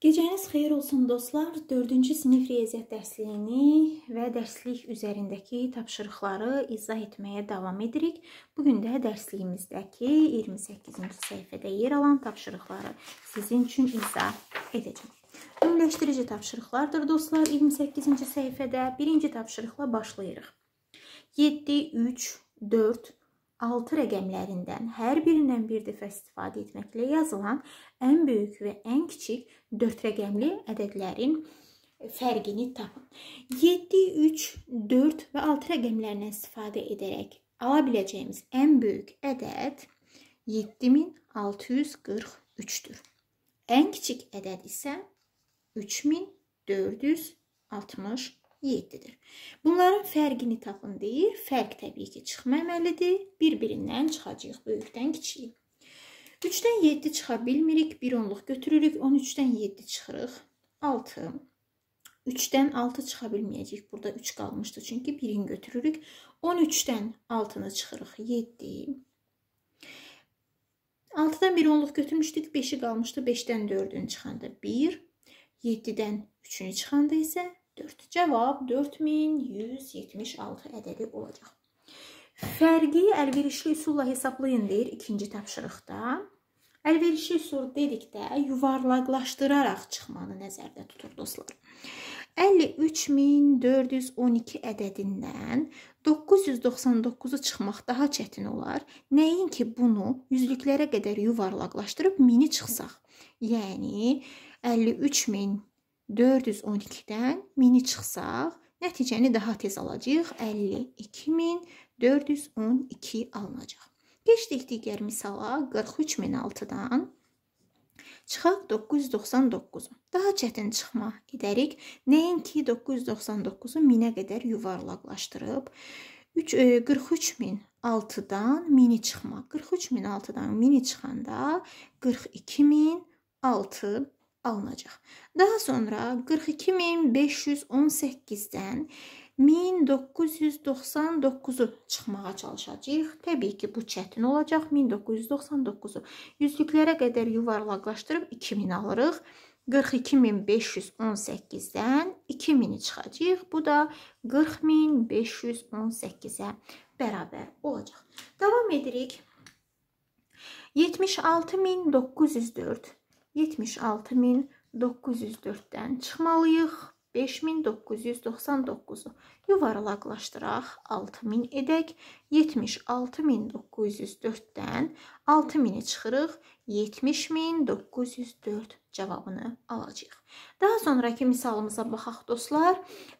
Gecəniz xeyir olsun dostlar. 4-cü sinif riyaziyyat dərsliyini və dərslik üzərindəki tapşırıqları izah etməyə davam edirik. Bu gün də dərsliyimizdəki 28-ci səhifədə yer alan tapşırıqları sizin üçün izah edəcəm. Ümumiləşdirici tapşırıqlardır dostlar. 28-ci səhifədə birinci tapşırıqla başlayırıq. 7, 3, 4, 6 rəqəmlərindən hər birindən bir dəfə istifadə etməklə yazılan ən böyük və ən kiçik 4 rəqəmli ədədlərin fərqini tapın. 7, 3, 4 və 6 rəqəmlərindən istifadə edərək ala biləcəyimiz ən böyük ədəd 7643-dür. Ən kiçik ədəd isə 3467-dir. Bunların fərqini tapın deyir. Fərq təbii ki, çıxmaməlidir. Bir-birindən çıxacaq böyükdən kiçiyə. 3-dən 7 çıxa bilmirik. 1 onluq götürürük. 13-dən 7 çıxırıq. 6. 3-dən 6 çıxa bilməyəcək. Burada 3 qalmışdı. Çünki 1-ini götürürük. 13-dən 6-nı çıxırıq. 7. 6-dan 1 onluq götürmüşdük. 5-i qalmışdı. 5-dən 4-ünü çıxanda 1. 7-dən 3-ünü çıxanda isə 4. Cavab 4176 ədədi olacaq. Fərqi əlverişli üsulla hesablayın deyir ikinci tapşırıqda. Əlverişli üsul dedikdə yuvarlaqlaşdıraraq çıxmanı nəzərdə tutur dostlar. 53412 ədədindən 999-u çıxmaq daha çətin olar. Nəinki bunu yüzlüklərə qədər yuvarlaqlaşdırıb 1000-i çıxsaq. Yəni 53412-dən 1000-i çıxsaq, nəticəni daha tez alacağıq. 52000 412 alınacaq. Keçdik digər misala 43006-dan çıxaq 999-u. Daha çətin çıxma edərik. Nəinki 999-u 1000-ə qədər yuvarlaqlaşdırıb 3 43006-dan 1000-i çıxma. 43006-dan 1000-i çıxanda 42006 alınacaq. Daha sonra 42518-dən 1999-u çıxmağa çalışacağıq. Təbii ki, bu çətin olacaq. 1999-u yüzlüklərə qədər yuvarlaqlaşdırıb 2000 alırıq. 42518-dən 2000-i çıxacağıq. Bu da 40518-ə bərabər olacaq. Davam edirik. 76904 76904-dən çıxmalıyıq. 5999-u yuvarlaqlaşdıraq 6000 edək. 76904-dən 6000-i çıxırıq. 70904 cavabını alacağıq. Daha sonrakı misalımıza baxaq dostlar.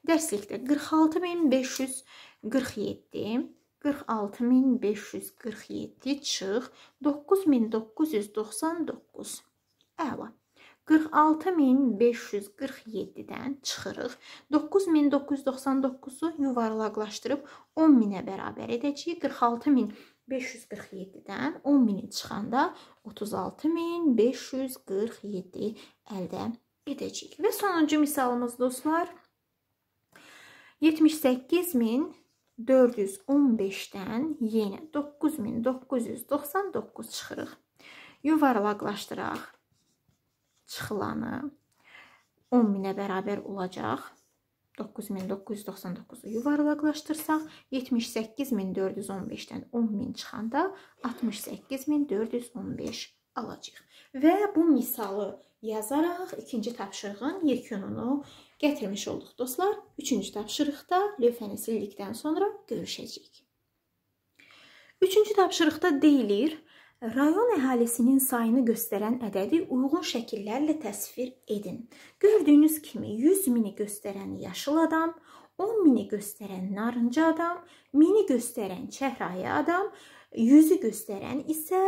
Dərslikdə 46547 46547 çıx 9999. Əla. 46547-dən çıxırıq. 9999-u yuvarlaqlaşdırıb 10000-ə bərabər edəcəyik. 46547-dən 10000-i çıxanda 36547 əldə edəcəyik. Və sonuncu misalımız dostlar 78000 415-dən yenə 9999 çıxırıq. Yuvarlaqlaşdıraq çıxılanı 10 minə bərabər olacaq. 9999-u yuvarlaqlaşdırsaq 78415-dən 10000 çıxanda 68415 alacağıq. Və bu misalı yazaraq ikinci tapşırığın yekununu gətirmiş olduq dostlar. Üçüncü tapşırıqda lövhəni sildikdən sonra görüşəcəyik. Üçüncü tapşırıqda deyilir, Rayon əhalisinin sayını göstərən ədədi uyğun şəkillərlə təsvir edin. Gördüyünüz kimi 100 mini göstərən yaşıl adam, 10 mini göstərən narıncı adam, mini göstərən çəhrayı adam, 100-ü göstərən isə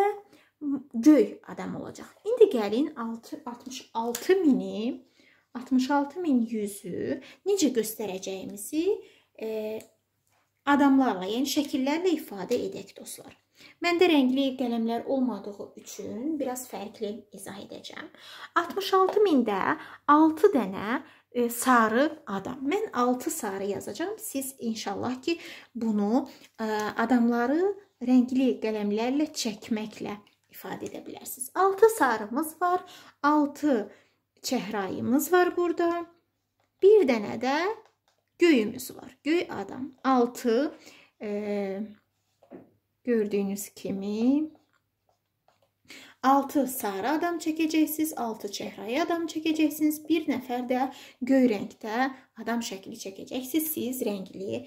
göy adam olacaq. İndi gəlin 6, 66 mini, 66 min 100-ü necə göstərəcəyimizi e, adamlarla, yəni şəkillərlə ifadə edək dostlar. Məndə rəngli qələmlər olmadığı üçün biraz fərqli izah edəcəm. 66 mində 6 dənə e, sarı adam. Mən 6 sarı yazacağam. Siz inşallah ki bunu e, adamları rəngli qələmlərlə çəkməklə ifadə edə bilərsiniz. 6 sarımız var. 6 çəhrayımız var burada. Bir dənə də göyümüz var. Göy adam. 6 e, Gördüyünüz kimi 6 sarı adam çəkəcəksiniz, 6 çəhrayı adam çəkəcəksiniz, bir nəfər də göy rəngdə adam şəkli çəkəcəksiniz. Siz rəngli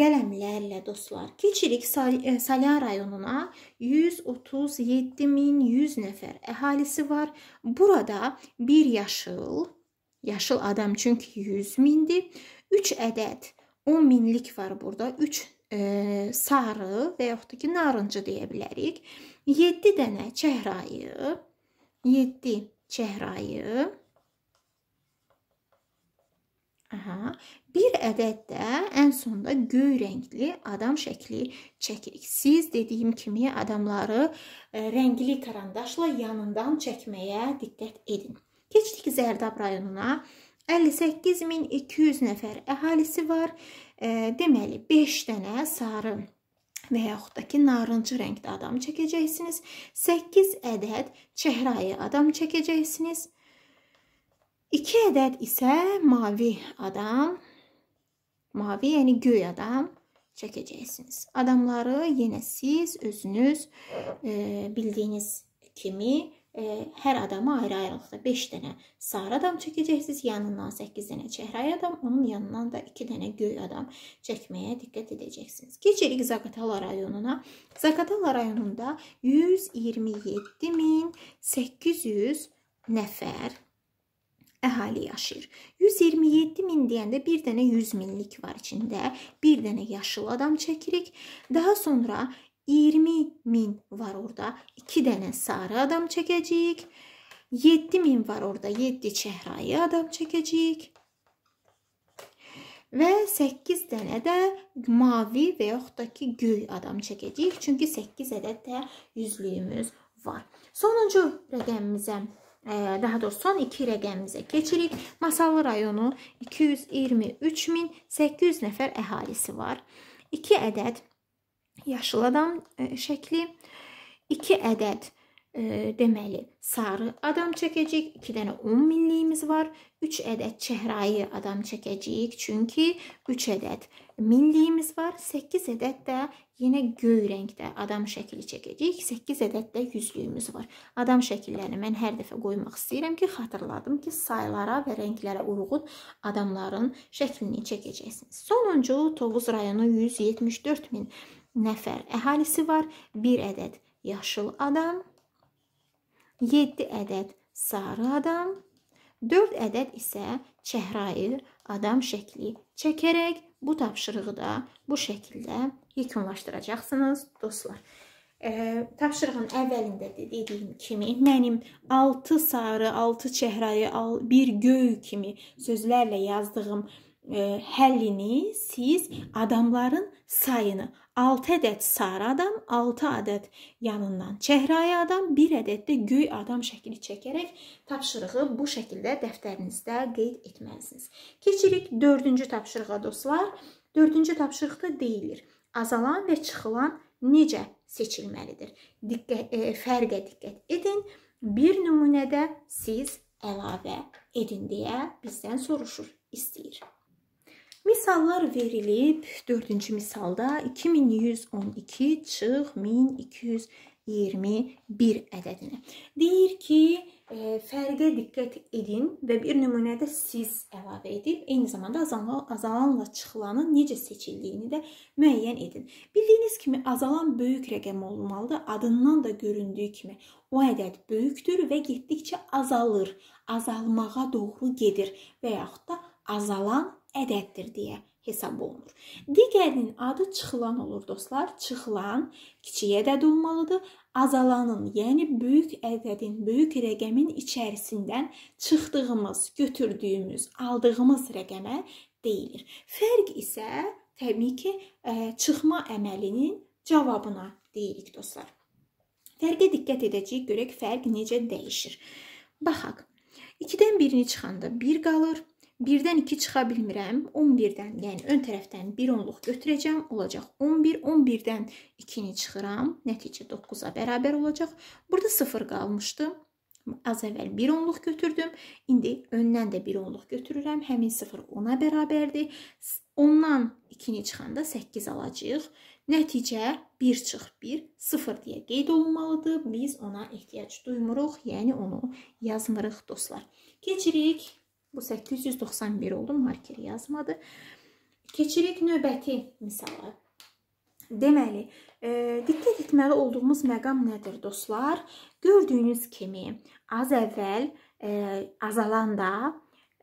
qələmlərlə dostlar keçirik e, Salyan rayonuna 137100 nəfər əhalisi var. Burada bir yaşıl, yaşıl adam çünki 100 mindir. 3 ədəd 10 minlik var burada. 3 e, sarı və yaxud da ki, narıncı deyə bilərik. 7 dənə çəhrayı, 7 çəhrayı. Aha, bir ədəd də ən sonda göy rəngli adam şəkli çəkirik. Siz dediyim kimi adamları e, rəngli karandaşla yanından çəkməyə diqqət edin. Keçdik Zərdab rayonuna. 58200 nəfər əhalisi var. E, deməli 5 dənə sarı və yaxud da ki, narıncı rəngdə adam çəkəcəksiniz. 8 ədəd çəhrayı adam çəkəcəksiniz. 2 ədəd isə mavi adam, mavi yəni göy adam çəkəcəksiniz. Adamları yenə siz özünüz e, bildiyiniz kimi e, hər adama ayrı-ayrılıqda 5 dənə sarı adam çəkəcəksiniz, yanından 8 dənə çəhrayı adam, onun yanından da 2 dənə göy adam çəkməyə diqqət edəcəksiniz. Keçirik Zaqatala rayonuna. Zaqatala rayonunda 127800 nəfər əhali yaşayır. 127 min deyəndə bir dənə 100 minlik var içində, bir dənə yaşıl adam çəkirik. Daha sonra 20 min var orada. 2 dənə sarı adam çəkəcəyik. 7 min var orada. 7 çəhrayı adam çəkəcəyik. Və 8 dənə də mavi və yaxud da ki, göy adam çəkəcəyik. Çünki 8 ədəd də yüzlüyümüz var. Sonuncu rəqəmimizə, e, daha doğrusu son 2 rəqəmimizə keçirik. Masallı rayonu 223.800 nəfər əhalisi var. 2 ədəd yaşıl adam e, şəkli. 2 ədəd e, deməli sarı adam çəkəcəyik. 2 dənə 10 milliyimiz var. 3 ədəd çəhrayı adam çəkəcəyik. Çünki 3 ədəd milliyimiz var. 8 ədəd də yenə göy rəngdə adam şəkli çəkəcəyik. 8 ədəd də yüzlüyümüz var. Adam şəkillərini mən hər dəfə qoymaq istəyirəm ki, xatırladım ki, saylara və rənglərə uyğun adamların şəklini çəkəcəksiniz. Sonuncu Tovuz rayonu 174 min nəfər əhalisi var. 1 ədəd yaşıl adam, 7 ədəd sarı adam, 4 ədəd isə çəhrayı adam şəkli çəkərək bu tapşırığı da bu şəkildə yekunlaşdıracaqsınız dostlar. E, tapşırığın əvvəlində də dediyim kimi mənim 6 sarı, 6 çəhrayı, 1 göy kimi sözlərlə yazdığım e, həllini siz adamların sayını, 6 ədəd sarı adam, 6 ədəd yanından çəhrayı adam, 1 ədəd də göy adam şəkli çəkərək tapşırığı bu şəkildə dəftərinizdə qeyd etməlisiniz. Keçirik 4-cü tapşırığa dostlar. 4-cü tapşırıqda deyilir: azalan və çıxılan necə seçilməlidir? Diqqət e, fərqə diqqət edin. Bir nümunədə siz əlavə edin deyə bizdən soruşur, istəyir. Misallar verilib. 4-cü misalda 2112 çıx 1221 ədədini. Deyir ki, e, fərqə diqqət edin və bir nümunədə siz əlavə edib, eyni zamanda azalanla çıxılanın necə seçildiyini də müəyyən edin. Bildiyiniz kimi azalan böyük rəqəm olmalıdır. Adından da göründüyü kimi o ədəd böyükdür və getdikcə azalır, azalmağa doğru gedir və yaxud da azalan ədəddir deyə hesab olunur. Digərinin adı çıxılan olur dostlar. Çıxılan kiçik ədəd olmalıdır. Azalanın, yəni böyük ədədin, böyük rəqəmin içərisindən çıxdığımız, götürdüyümüz, aldığımız rəqəmə deyilir. Fərq isə təbii ki, çıxma əməlinin cavabına deyirik dostlar. Fərqə diqqət edəcəyik, görək fərq necə dəyişir. Baxaq. 2-dən 1-ni çıxanda 1 qalır. 1-dən 2 çıxa bilmirəm. 11-dən, yəni ön tərəfdən 1 onluq götürəcəm, olacaq 11. 11-dən 2-ni çıxıram, nəticə 9-a bərabər olacaq. Burada 0 qalmışdı. Az əvvəl 1 onluq götürdüm. İndi öndən də 1 onluq götürürəm. Həmin 0 10-a bərabərdir. 10-dan 2-ni çıxanda 8 alacağıq. Nəticə 1 çıx 1, 0 deyə qeyd olunmalıdır. Biz ona ehtiyac duymuruq, yəni onu yazmırıq dostlar. Keçirik Bu 891 oldu. Markeri yazmadı. Keçirik növbəti misala. Deməli, e, diqqət etməli olduğumuz məqam nədir, dostlar? Gördüyünüz kimi, az əvvəl e, azalanda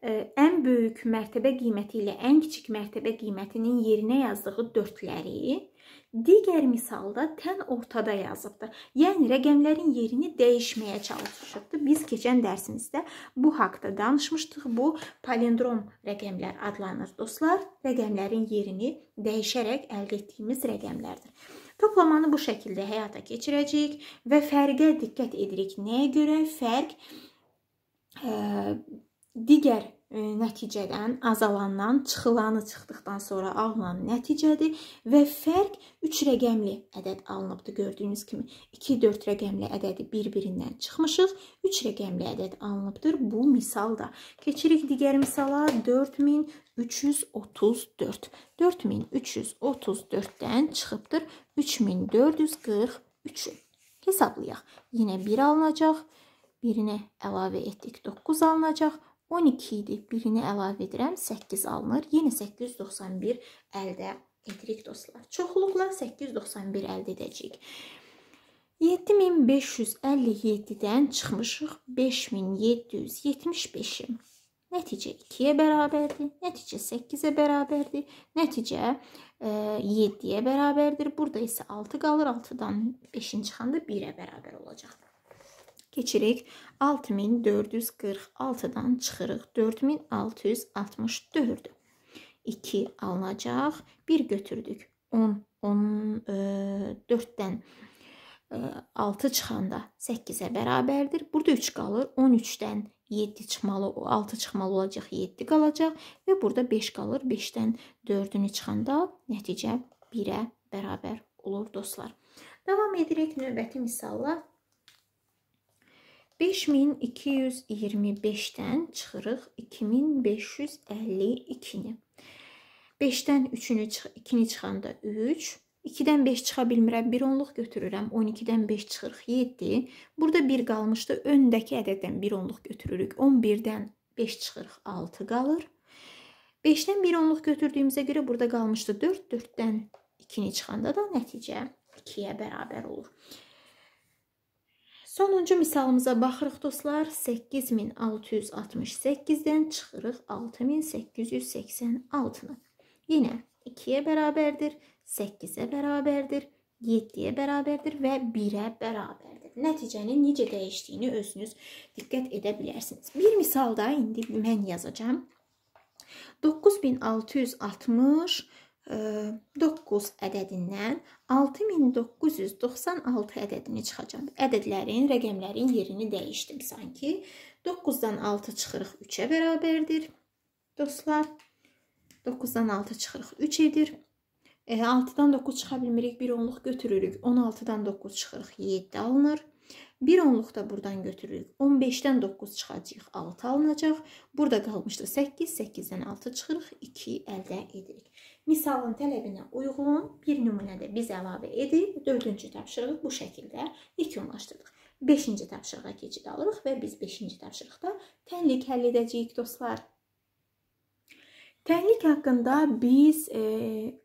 e, ən böyük mərtəbə qiyməti ilə ən kiçik mərtəbə qiymətinin yerinə yazdığı dördləri Digər misalda tən ortada yazıbdır. Yəni rəqəmlərin yerini dəyişməyə çalışıbdır. Biz keçən dərsimizdə bu haqqda danışmışdıq. Bu palindrom rəqəmlər adlanır dostlar. Rəqəmlərin yerini dəyişərək əldə etdiyimiz rəqəmlərdir. Toplamanı bu şəkildə həyata keçirəcəyik və fərqə diqqət edirik. Nəyə görə fərq ə, digər E, nəticədən, azalandan, çıxılanı çıxdıqdan sonra alınan nəticədir və fərq 3 rəqəmli ədəd alınıbdı gördüyünüz kimi. 2-4 rəqəmli ədədi bir-birindən çıxmışıq, 3 rəqəmli ədəd alınıbdır bu misalda. Keçirik digər misala 4334. 4334-dən çıxıbdır 3443. Hesablayaq. Yenə 1 alınacaq, birinə əlavə etdik 9 alınacaq, 12 idi. Birini əlavə edirəm. 8 alınır. Yenə 891 əldə edirik dostlar. Çoxluqla 891 əldə edəcəyik. 7557-dən çıxmışıq 5775-i. Nəticə 2-yə bərabərdir, nəticə 8-ə bərabərdir, nəticə e, 7-yə bərabərdir. Burada isə 6 qalır, 6-dan 5-in çıxanda 1-ə bərabər olacaqdır. Keçirik 6446-dan çıxırıq 4664-ü. 2 alınacaq, 1 götürdük. 10 14-dən 6 çıxanda 8-ə bərabərdir. Burada 3 qalır. 13-dən 7 çıxmalı, 6 çıxmalı olacaq, 7 qalacaq və burada 5 qalır. 5-dən 4-ünü çıxanda nəticə 1-ə bərabər olur dostlar. Davam edirik növbəti misalla. 5225-dən çıxırıq 2552-ni. 5-dən 3-ünü 2-ni çıxanda 3, 2-dən 5 çıxa bilmirəm, 1 onluq götürürəm. 12-dən 5 çıxırıq 7. Burada 1 qalmışdı. Öndəki ədəddən 1 onluq götürürük. 11-dən 5 çıxırıq 6 qalır. 5-dən 1 onluq götürdüyümüzə görə burada qalmışdı 4. 4-dən 2-ni çıxanda da nəticə 2-yə bərabər olur. Sonuncu misalımıza baxırıq dostlar. 8668-dən çıxırıq 6886-nı. Yenə 2-yə bərabərdir, 8-ə bərabərdir, 7-yə bərabərdir və 1-ə bərabərdir. Nəticənin necə dəyişdiyini özünüz diqqət edə bilərsiniz. Bir misalda indi mən yazacağam. 9660 9 ədədindən 6996 ədədini çıxacam. Ədədlərin, rəqəmlərin yerini dəyişdim sanki. 9-dan 6 çıxırıq 3-ə bərabərdir. Dostlar, 9-dan 6 çıxırıq 3 edir. E, 6-dan 9 çıxa bilmirik, 1 onluq götürürük. 16-dan 9 çıxırıq 7 alınır. 1 onluq da buradan götürürük. 15-dən 9 çıxacaq, 6 alınacaq. Burada qalmışdı 8, 8-dən 6 çıxırıq, 2 əldə edirik. Misalın tələbinə uyğun bir nümunə də biz əlavə edib dördüncü tapşırığı bu şəkildə yekunlaşdırdıq. Beşinci tapşırığa keçid alırıq və biz beşinci tapşırıqda tənlik həll edəcəyik dostlar. Tənlik haqqında biz e,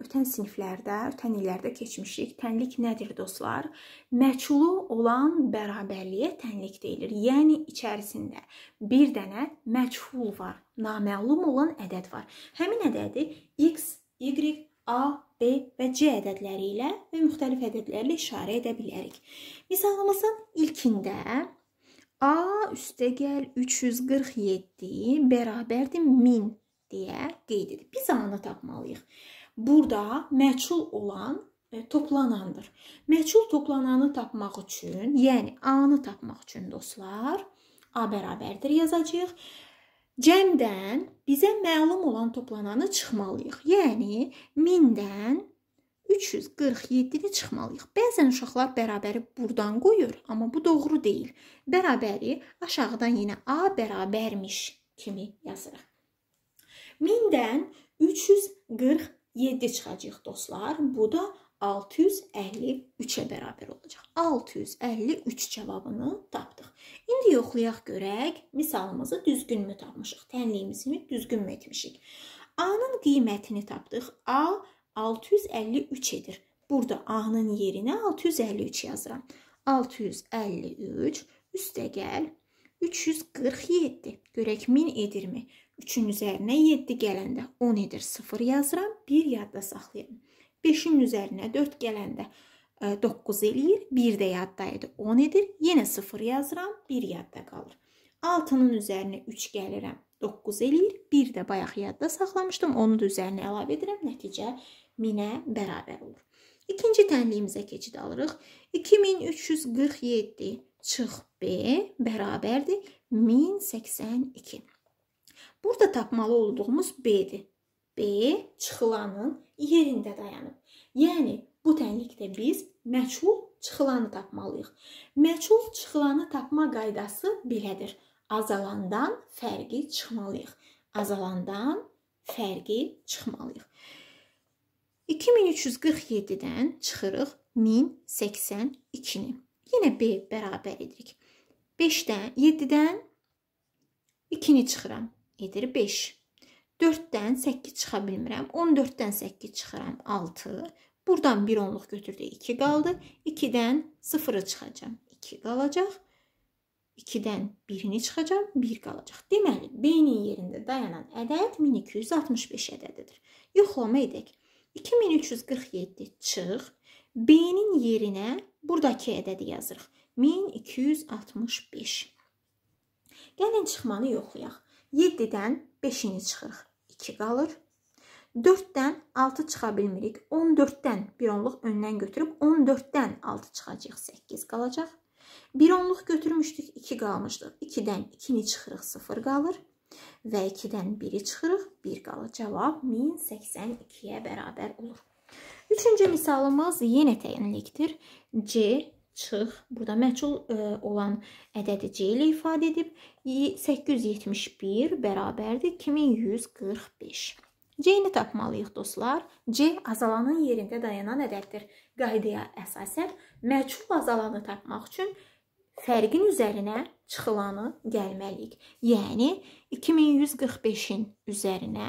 ötən siniflərdə, ötən illərdə keçmişik. Tənlik nədir dostlar? Məchulu olan bərabərliyə tənlik deyilir. Yəni içərisində bir dənə məchul var, naməlum olan ədəd var. Həmin ədədi x Y, A, B və C ədədləri ilə və müxtəlif ədədlərlə işarə edə bilərik. Misalımızın ilkində A üstəgəl 347 bərabərdir 1000 deyə qeyd edib. Biz anı tapmalıyıq. Burada məçul olan e, toplanandır. Məçul toplananı tapmaq üçün, yəni A-nı tapmaq üçün dostlar, A bərabərdir yazacağıq Cəmdən bizə məlum olan toplananı çıxmalıyıq. Yəni 1000-dən 347-ni çıxmalıyıq. Bəzən uşaqlar bərabəri burdan qoyur, amma bu doğru deyil. Bərabəri aşağıdan yenə A bərabərmiş kimi yazırıq. 1000-dən 347 çıxacaq dostlar. Bu da 653-ə bərabər olacaq. 653 cavabını tapdıq. İndi yoxlayaq görək, misalımızı düzgünmü tapmışıq, tənliyimizi düzgünmü etmişik. A-nın qiymətini tapdıq. A 653 edir. Burada A-nın yerinə 653 yazıram. 653 üstə gəl 347. Görək 1000 edirmi? 3-ün üzərinə 7 gələndə 10 edir. 0 yazıram, 1 yadda saxlayıram. 5-in üzərinə 4 gələndə 9 eləyir, 1 də yadda idi 10 edir, yenə 0 yazıram, 1 yadda qalır. 6-nın üzərinə 3 gəlirəm, 9 eləyir, 1 də bayaq yadda saxlamışdım, onu da üzərinə əlavə edirəm, nəticə 1000-ə bərabər olur. İkinci tənliyimizə keçid alırıq. 2347 çıx B bərabərdir 1082. Burada tapmalı olduğumuz B-dir. B çıxılanın yerində dayanıb. Yəni bu tənlikdə biz məçhul çıxılanı tapmalıyıq. Məçhul çıxılanı tapma qaydası belədir. Azalandan fərqi çıxmalıyıq. Azalandan fərqi çıxmalıyıq. 2347-dən çıxırıq 1082-ni. Yenə B bərabər edirik. 5-dən, 7-dən 2-ni çıxıram. Edir 5. 4-dən 8 çıxa bilmirəm. 14-dən 8 çıxıram 6. Buradan 1 onluq götürdü 2 qaldı. 2-dən 0-ı çıxacam 2 qalacaq. 2-dən 1-ini çıxacam 1 qalacaq. Deməli, beynin yerində dayanan ədəd 1265 ədədidir. Yoxlama edək. 2347 çıx. B-nin yerinə buradakı ədədi yazırıq. 1265. Gəlin çıxmanı yoxlayaq. 7-dən 5-ini çıxırıq. 2 qalır. 4-dən 6 çıxa bilmirik. 14-dən 1 onluq öndən götürüb 14-dən 6 çıxacaq. 8 qalacaq. 1 onluq götürmüşdük. 2 qalmışdı. 2-dən 2-ni çıxırıq. 0 qalır. Və 2-dən 1-i çıxırıq. 1 qalır. Cavab 1082-yə bərabər olur. Üçüncü misalımız yenə təyinlikdir. C çıx. Burada məchul ə, e, olan ədədi C ilə ifadə edib. 871 bərabərdir 2145. C-ni tapmalıyıq dostlar. C azalanın yerində dayanan ədəddir. Qaydaya əsasən məchul azalanı tapmaq üçün fərqin üzərinə çıxılanı gəlməliyik. Yəni 2145-in üzərinə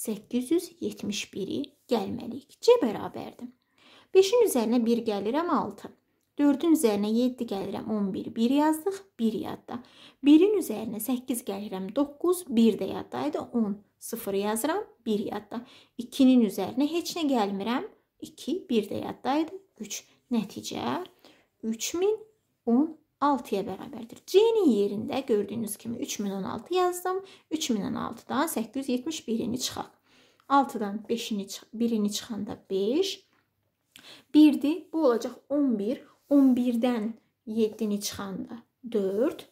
871-i gəlməliyik. C bərabərdir. 5-in üzərinə 1 gəlir, amma 6. 4-ün üzərinə 7 gəlirəm 11, 1 yazdıq, 1 yadda. 1-in üzərinə 8 gəlirəm 9, 1 də yaddaydı 10. 0 yazıram, 1 yadda. 2-nin üzərinə heç nə gəlmirəm, 2, 1 də yaddaydı 3. Nəticə 3010 6-ya bərabərdir. C-nin yerində gördüyünüz kimi 3016 yazdım. 3016-dan 871-ni çıxaq. 6-dan 5-ini 1-ini çıxanda 5. 1-dir. Bu olacaq 11. 11-dən 7-ni çıxanda 4.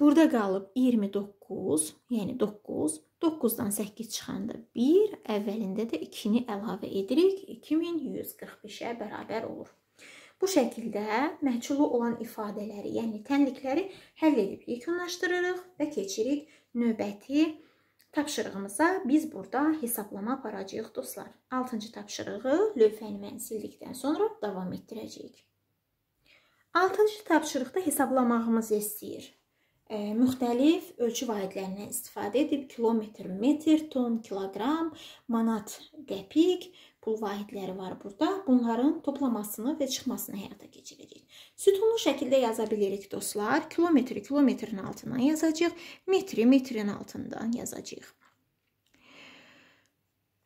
Burada qalıb 29, yəni 9. 9-dan 8 çıxanda 1, əvvəlində də 2-ni əlavə edirik. 2145-ə bərabər olur. Bu şəkildə məhculu olan ifadələri, yəni tənlikləri həll edib yekunlaşdırırıq və keçirik növbəti Tapşırığımıza biz burada hesablama aparacağıq dostlar. 6-cı tapşırığı lövhəni mən sildikdən sonra davam etdirəcəyik. 6-cı tapşırıqda hesablamağımız istəyir. E, müxtəlif ölçü vahidlərindən istifadə edib kilometr, metr, ton, kiloqram, manat, qəpik, pul vahidləri var burada. Bunların toplamasını və çıxmasını həyata keçirəcəyik. Sütunlu şəkildə yaza bilirik dostlar. Kilometri kilometrin altından yazacağıq. Metri metrin altından yazacağıq.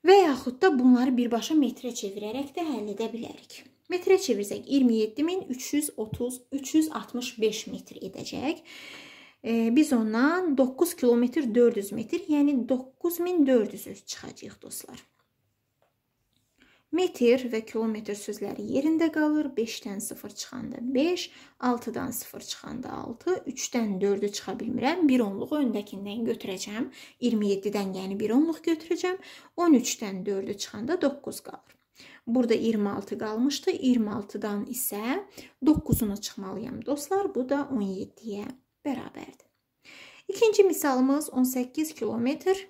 Və yaxud da bunları birbaşa metrə çevirərək də həll edə bilərik. Metrə çevirsək 27330 365 metr edəcək biz ondan 9 km 400 metr, yəni 9400 çıxacağıq dostlar. Metr və kilometr sözləri yerində qalır. 5-dən 0 çıxanda 5, 6-dan 0 çıxanda 6, 3-dən 4-ü çıxa bilmirəm. 1 onluq öndəkindən götürəcəm. 27-dən yəni 1 onluq götürəcəm. 13-dən 4-ü çıxanda 9 qalır. Burada 26 qalmışdı. 26-dan isə 9-unu çıxmalıyam dostlar. Bu da 17-yə bərabərdir. İkinci misalımız 18 kilometr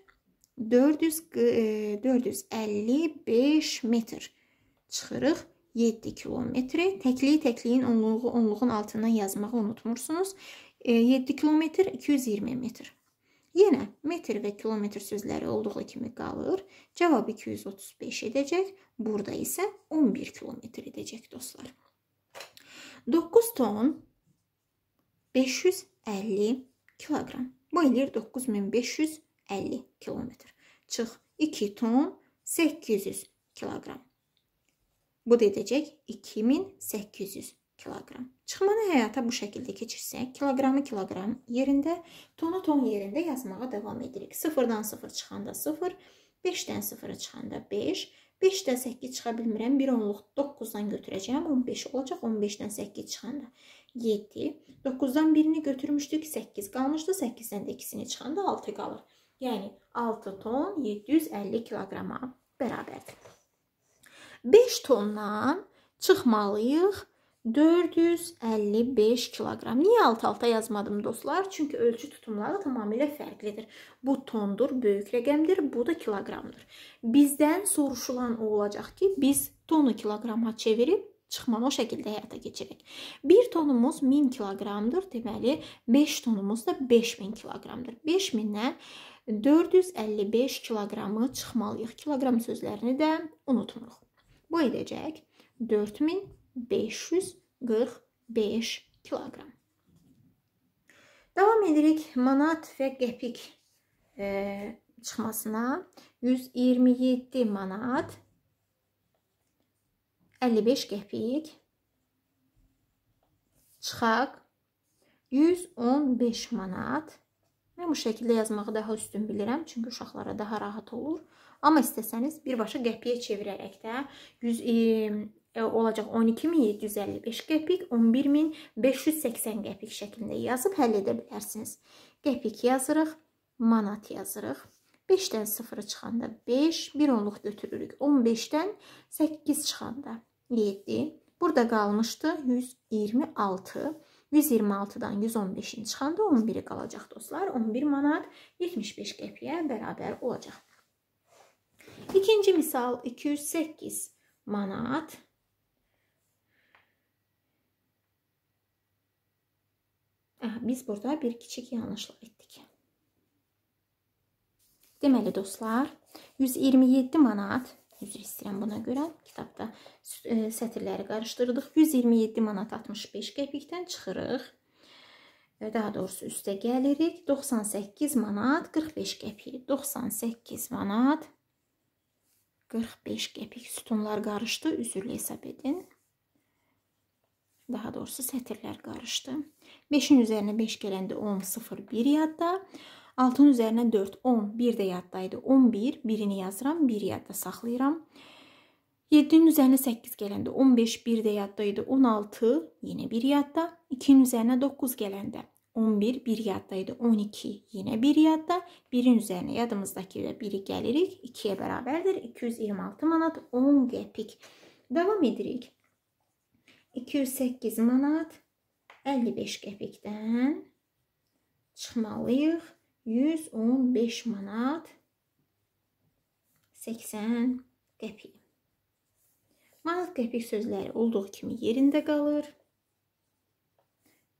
400 455 e, metr çıxırıq. 7 kilometri. Təkliyi təkliyin onluğu onluğun altına yazmağı unutmursunuz. 7 kilometr 220 metr. Yenə metr və kilometr sözləri olduğu kimi qalır. Cavab 235 edəcək. Burada isə 11 kilometr edəcək dostlar. 9 ton 550 kiloqram. Bu eləyir 9500 50 kilometr. Çıx 2 ton 800 kiloqram. Bu da edəcək 2800 kiloqram. Çıxmanı həyata bu şəkildə keçirsək, kiloqramı kiloqram yerində, tonu ton yerində yazmağa davam edirik. 0-dan 0 çıxanda 0, 5-dən 0 çıxanda 5, 5-dən 8 çıxa bilmirəm, 1 onluq 9-dan götürəcəm, 15 olacaq, 15-dən 8 çıxanda 7, 9-dan 1-ni götürmüşdük, 8 qalmışdı, 8-dən də 2-sini çıxanda 6 qalır. Yəni 6 ton 750 kiloqrama bərabərdir. 5 tondan çıxmalıyıq 455 kiloqram. Niyə alt-alta yazmadım dostlar? Çünki ölçü tutumları tamamilə fərqlidir. Bu tondur, böyük rəqəmdir, bu da kiloqramdır. Bizdən soruşulan o olacaq ki, biz tonu kiloqrama çevirib çıxmanı o şəkildə həyata keçirək. 1 tonumuz 1000 kiloqramdır, deməli 5 tonumuz da 5000 kiloqramdır. 5000-dən 455 kiloqramı çıxmalıyıq. Kiloqram sözlərini də unutmuruq. Bu edəcək 4545 kiloqram. Davam edirik manat və qəpik e, çıxmasına. 127 manat 55 qəpik çıxaq 115 manat Mən bu şəkildə yazmağı daha üstün bilirəm, çünki uşaqlara daha rahat olur. Amma istəsəniz birbaşa qəpiyə çevirərək də 100 e, e, olacaq 12755 qəpik, 11580 qəpik şəklində yazıb həll edə bilərsiniz. Qəpik yazırıq, manat yazırıq. 5-dən 0 çıxanda 5, 1 onluq götürürük. 15-dən 8 çıxanda 7. Burada qalmışdı 126. 126-dan 115-ni çıxanda 11-i qalacaq dostlar. 11 manat 75 qəpiyə bərabər olacaq. İkinci misal 208 manat. Biz burada bir kiçik yanlışlıq etdik. Deməli dostlar, 127 manat Üzr istəyirəm buna görə. Kitabda e, sətirləri qarışdırdıq. 127 manat 65 qəpikdən çıxırıq. E, daha doğrusu üstə gəlirik. 98 manat 45 qəpik. 98 manat 45 qəpik. Sütunlar qarışdı. Üzrlü hesab edin. Daha doğrusu sətirlər qarışdı. 5-in üzərinə 5 gələndə 10, 0, 1 yadda. 10. 6-nın üzərinə 4, 10, 1 də yaddaydı. 11, 1-ini yazıram, 1 yadda saxlayıram. 7-nin üzərinə 8 gələndə 15 1 də yadda idi. 16 yenə 1 yadda. 2-nin üzərinə 9 gələndə 11 1 yadda idi. 12 yenə 1 yadda. 1-in üzərinə yadımızdakı ilə 1-i gəlirik. 2-yə bərabərdir. 226 manat 10 qəpik. Davam edirik. 208 manat 55 qəpikdən çıxmalıyıq. 115 manat 80 qəpik. Manat qəpik sözləri olduğu kimi yerində qalır.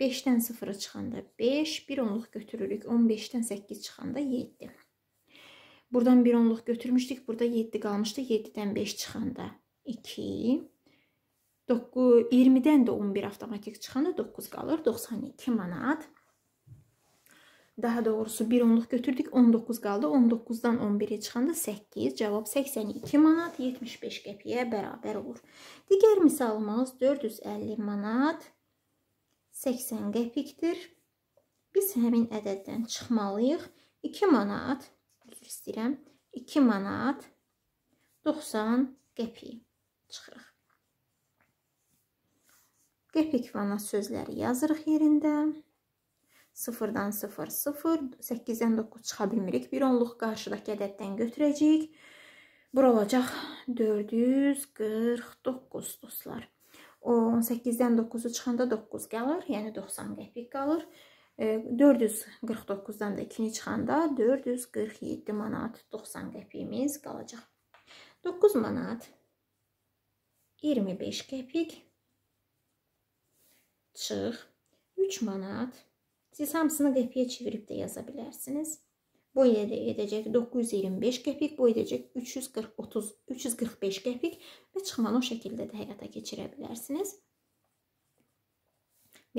5-dən 0-a çıxanda 5, 1 onluq götürürük. 15-dən 8 çıxanda 7. Buradan 1 onluq götürmüşdük. Burada 7 qalmışdı. 7-dən 5 çıxanda 2. 9, 20-dən də 11 avtomatik çıxanda 9 qalır. 92 manat. Daha doğrusu 1 onluq götürdük. 19 qaldı. 19-dan 11-ə çıxanda 8. Cavab 82 manat 75 qəpiyə bərabər olur. Digər misalımız 450 manat 80 qəpikdir. Biz həmin ədəddən çıxmalıyıq. 2 manat, üzr istəyirəm, 2 manat 90 qəpik çıxırıq. Qəpik və anat sözləri yazırıq yerində. 0-dan 0, 0, 8-dən 9 çıxa bilmirik. Bir onluq qarşıdakı ədəddən götürəcəyik. Bura olacaq 449 dostlar. O 18-dən 9-u çıxanda 9 qalır, yəni 90 qəpik qalır. 449-dan e, da 2-ni çıxanda 447 manat 90 qəpiyimiz qalacaq. 9 manat 25 qəpik çıx 3 manat Siz hamısını qəpiyə çevirib də yaza bilərsiniz. Bu edəcək 925 qəpik, bu edəcək 340, 30, 345 qəpik və çıxmanı o şəkildə də həyata keçirə bilərsiniz.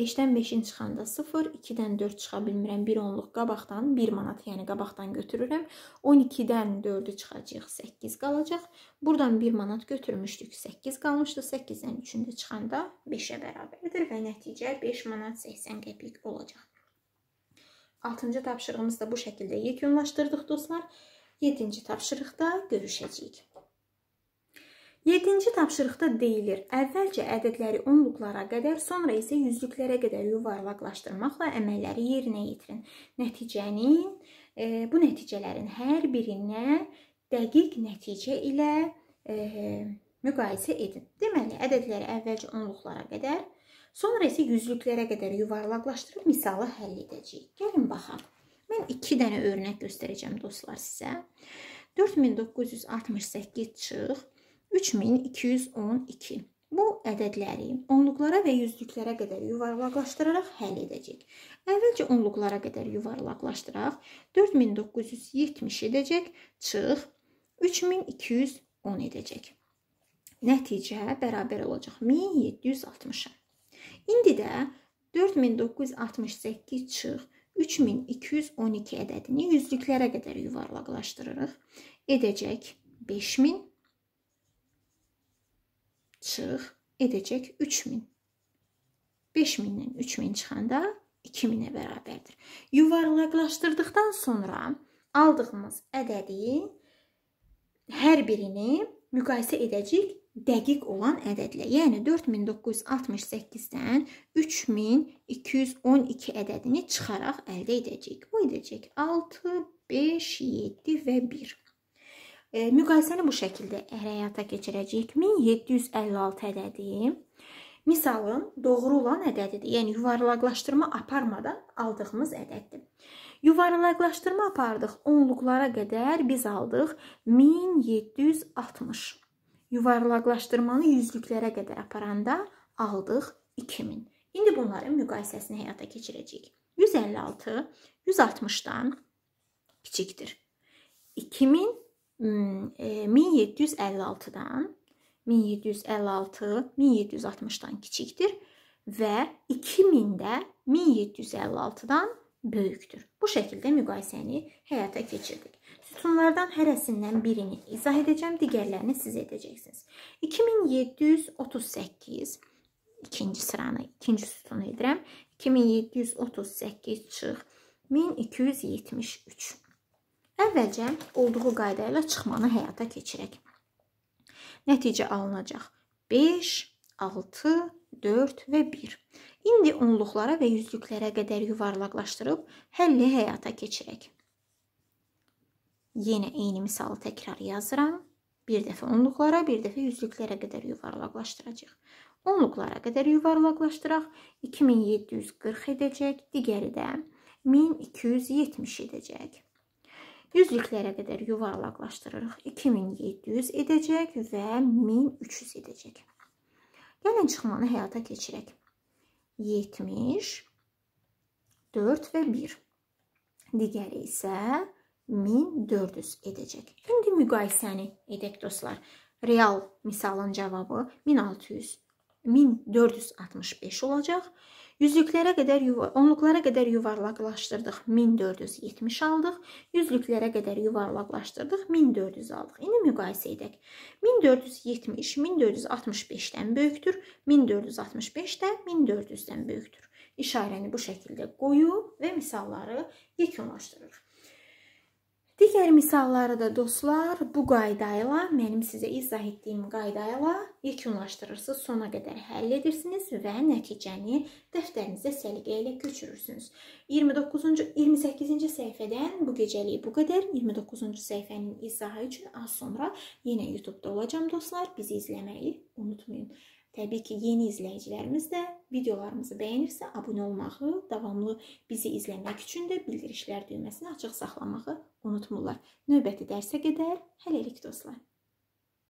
5-dən 5-in çıxanda 0, 2-dən 4 çıxa bilmirəm, 1 onluq qabaqdan, 1 manat, yəni qabaqdan götürürəm. 12-dən 4-ü çıxacaq, 8 qalacaq. Buradan 1 manat götürmüşdük, 8 qalmışdı. 8-dən 3-ündə çıxanda 5-ə bərabərdir və nəticə 5 manat 80 qəpik olacaq. 6-cı tapşırığımızı da bu şəkildə yekunlaşdırdıq dostlar. 7-ci tapşırıqda görüşəcəyik. 7-ci tapşırıqda deyilir: Əvvəlcə ədədləri onluqlara qədər, sonra isə yüzlüklərə qədər yuvarlaqlaşdırmaqla əməlləri yerinə yetirin. Nəticənin e, bu nəticələrin hər birinə dəqiq nəticə ilə e, müqayisə edin. Deməli, ədədləri əvvəlcə onluqlara qədər, Sonra isə yüzlüklərə qədər yuvarlaqlaşdırıb misalı həll edəcəyik. Gəlin baxaq. Mən 2 dənə örnək göstərəcəm dostlar sizə. 4968 çıx 3212. Bu ədədləri onluqlara və yüzlüklərə qədər yuvarlaqlaşdıraraq həll edəcək. Əvvəlcə onluqlara qədər yuvarlaqlaşdıraq. 4970 edəcək, çıx 3210 edəcək. Nəticə bərabər olacaq 1760-a. İndi də 4968 çıx 3212 ədədini yüzlüklərə qədər yuvarlaqlaşdırırıq. Edəcək 5000 çıx edəcək 3000. 5000-dən 3000 çıxanda 2000-ə bərabərdir. Yuvarlaqlaşdırdıqdan sonra aldığımız ədədin hər birini müqayisə edəcəyik dəqiq olan ədədlə. Yəni 4968-dən 3212 ədədini çıxaraq əldə edəcəyik. Bu edəcək 6, 5, 7 və 1. E, müqayisəni bu şəkildə həyata keçirəcəyik. 1756 ədədi misalın doğru olan ədədidir. Yəni yuvarlaqlaşdırma aparmadan aldığımız ədəddir. Yuvarlaqlaşdırma apardıq onluqlara qədər biz aldıq 1760 yuvarlaqlaşdırmanı yüzlüklərə qədər aparanda aldıq 2000. İndi bunların müqayisəsini həyata keçirəcəyik. 156 160-dan kiçikdir. 2000 1756-dan 1756 1760-dan kiçikdir və 2000 də 1756-dan böyükdür. Bu şəkildə müqayisəni həyata keçirdik. Sütunlardan hərəsindən birini izah edəcəm, digərlərini siz edəcəksiniz. 2738 ikinci sıranı, ikinci sütunu edirəm. 2738 çıx 1273. Əvvəlcə olduğu qayda ilə çıxmanı həyata keçirək. Nəticə alınacaq 5, 6, 4 və 1. İndi onluqlara və yüzlüklərə qədər yuvarlaqlaşdırıb həlli həyata keçirək yenə eyni misalı təkrar yazıram. Bir dəfə onluqlara, bir dəfə yüzlüklərə qədər yuvarlaqlaşdıracaq. Onluqlara qədər yuvarlaqlaşdıraq 2740 edəcək, digəri də 1270 edəcək. Yüzlüklərə qədər yuvarlaqlaşdırırıq. 2700 edəcək və 1300 edəcək. Gəlin çıxmanı həyata keçirək. 70, 4 və 1. Digəri isə 1. 1400 edəcək. İndi müqayisəni edək dostlar. Real misalın cavabı 1600, 1465 olacaq. Yüzlüklərə qədər, onluqlara qədər yuvarlaqlaşdırdıq, 1470 aldıq. Yüzlüklərə qədər yuvarlaqlaşdırdıq, 1400 aldıq. İndi müqayisə edək. 1470, 1465-dən böyükdür. 1465 də 1400-dən böyükdür. İşarəni bu şəkildə qoyub və misalları yekunlaşdırırıq. Digər misalları da dostlar bu qayda ilə, mənim sizə izah etdiyim qayda ilə yekunlaşdırırsınız, sona qədər həll edirsiniz və nəticəni dəftərinizə səliqə ilə köçürürsünüz. 29-cu 28-ci səhifədən bu gecəlik bu qədər. 29-cu səhifənin izahı üçün az sonra yenə YouTube-da olacağam dostlar. Bizi izləməyi unutmayın. Təbii ki, yeni izləyicilərimiz də videolarımızı bəyənirsə, abunə olmağı, davamlı bizi izləmək üçün də bildirişlər düyməsini açıq saxlamağı unutmurlar. Növbəti dərsə qədər hələlik dostlar.